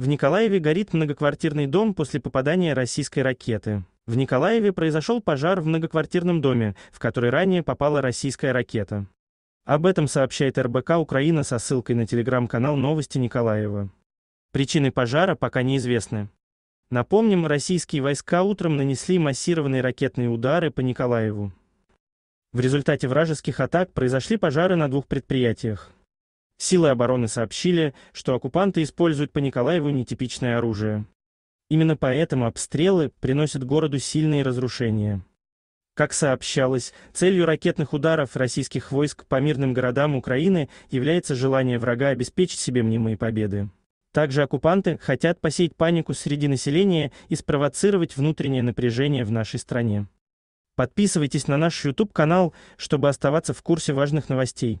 В Николаеве горит многоквартирный дом после попадания российской ракеты. В Николаеве произошел пожар в многоквартирном доме, в который ранее попала российская ракета. Об этом сообщает РБК Украина со ссылкой на телеграм-канал «Новости Николаева». Причины пожара пока неизвестны. Напомним, российские войска утром нанесли массированные ракетные удары по Николаеву. В результате вражеских атак произошли пожары на двух предприятиях – Силы обороны сообщили, что оккупанты используют по Николаеву нетипичное оружие. Именно поэтому обстрелы приносят городу сильные разрушения. Как сообщалось, целью ракетных ударов российских войск по мирным городам Украины является желание врага обеспечить себе мнимые победы. Также оккупанты хотят посеять панику среди населения и спровоцировать внутреннее напряжение в нашей стране. Подписывайтесь на наш YouTube-канал, чтобы оставаться в курсе важных новостей.